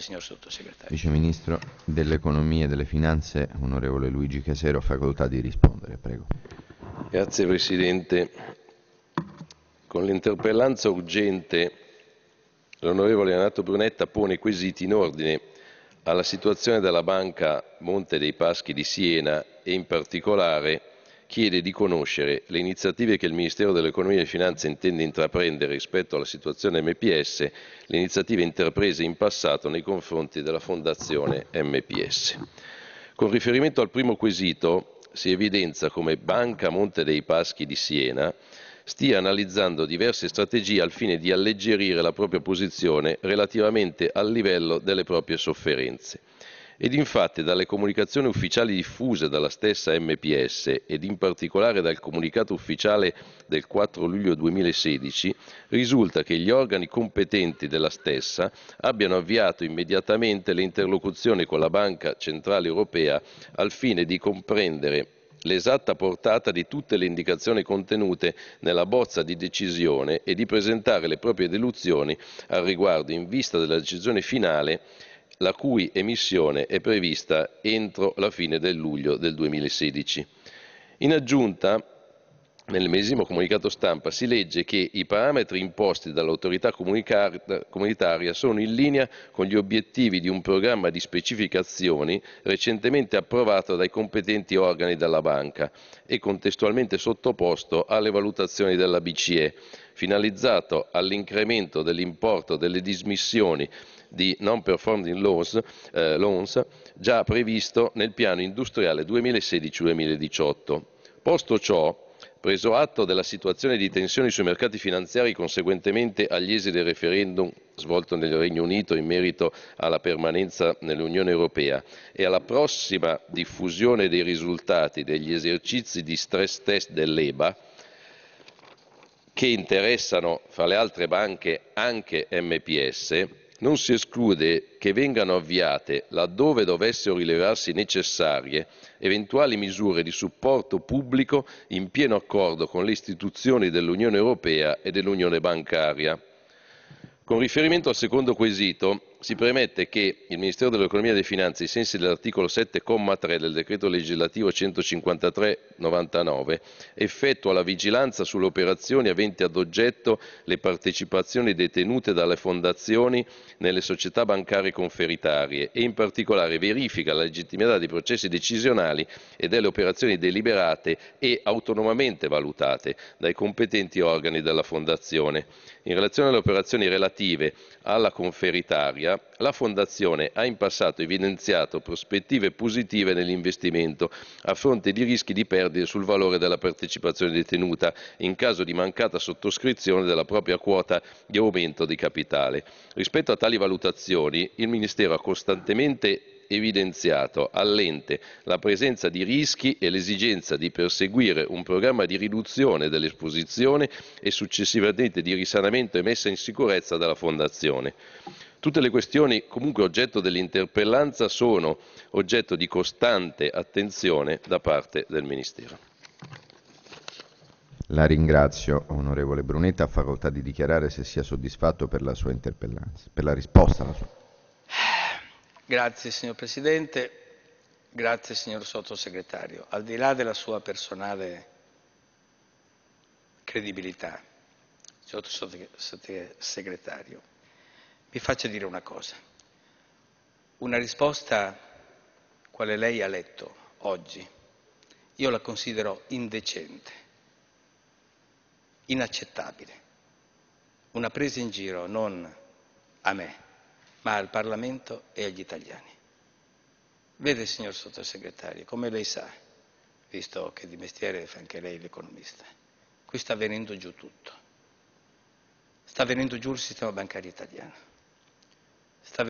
signor Sottosegretario. Vice Ministro dell'Economia e delle Finanze, onorevole Luigi Casero, facoltà di rispondere, prego. Grazie Presidente. Con l'interpellanza urgente l'onorevole Renato Brunetta pone quesiti in ordine alla situazione della banca Monte dei Paschi di Siena e in particolare chiede di conoscere le iniziative che il Ministero dell'Economia e Finanze intende intraprendere rispetto alla situazione MPS, le iniziative intraprese in passato nei confronti della Fondazione MPS. Con riferimento al primo quesito, si evidenzia come Banca Monte dei Paschi di Siena stia analizzando diverse strategie al fine di alleggerire la propria posizione relativamente al livello delle proprie sofferenze. Ed infatti dalle comunicazioni ufficiali diffuse dalla stessa MPS ed in particolare dal comunicato ufficiale del 4 luglio 2016 risulta che gli organi competenti della stessa abbiano avviato immediatamente le interlocuzioni con la Banca Centrale Europea al fine di comprendere l'esatta portata di tutte le indicazioni contenute nella bozza di decisione e di presentare le proprie deduzioni al riguardo in vista della decisione finale la cui emissione è prevista entro la fine del luglio del 2016. In aggiunta, nel medesimo comunicato stampa si legge che i parametri imposti dall'autorità comunitaria sono in linea con gli obiettivi di un programma di specificazioni recentemente approvato dai competenti organi della banca e contestualmente sottoposto alle valutazioni della BCE, finalizzato all'incremento dell'importo delle dismissioni di non performing loans, eh, loans già previsto nel piano industriale 2016-2018. Posto ciò, preso atto della situazione di tensioni sui mercati finanziari conseguentemente agli esiti del referendum svolto nel Regno Unito in merito alla permanenza nell'Unione Europea e alla prossima diffusione dei risultati degli esercizi di stress test dell'EBA, che interessano, fra le altre banche, anche MPS, non si esclude che vengano avviate, laddove dovessero rilevarsi necessarie, eventuali misure di supporto pubblico in pieno accordo con le istituzioni dell'Unione Europea e dell'Unione Bancaria. Con riferimento al secondo quesito, si premette che il Ministero dell'Economia e delle Finanze, ai sensi dell'articolo 7,3 del decreto legislativo 153-99, effettua la vigilanza sulle operazioni aventi ad oggetto le partecipazioni detenute dalle fondazioni nelle società bancarie conferitarie e in particolare verifica la legittimità dei processi decisionali e delle operazioni deliberate e autonomamente valutate dai competenti organi della fondazione. In relazione alle operazioni relative alla conferitaria, la Fondazione ha in passato evidenziato prospettive positive nell'investimento a fronte di rischi di perdite sul valore della partecipazione detenuta in caso di mancata sottoscrizione della propria quota di aumento di capitale. Rispetto a tali valutazioni, il Ministero ha costantemente evidenziato all'ente la presenza di rischi e l'esigenza di perseguire un programma di riduzione dell'esposizione e successivamente di risanamento e messa in sicurezza della fondazione. Tutte le questioni comunque oggetto dell'interpellanza sono oggetto di costante attenzione da parte del Ministero. La ringrazio, onorevole Brunetta, ha facoltà di dichiarare se sia soddisfatto per la sua interpellanza, per la risposta alla sua. Grazie signor Presidente, grazie signor Sottosegretario. Al di là della sua personale credibilità, signor Sottosegretario, vi faccio dire una cosa. Una risposta quale lei ha letto oggi, io la considero indecente, inaccettabile. Una presa in giro non a me, ma al Parlamento e agli italiani. Vede, signor Sottosegretario, come lei sa, visto che di mestiere fa anche lei l'economista, qui sta venendo giù tutto. Sta venendo giù il sistema bancario italiano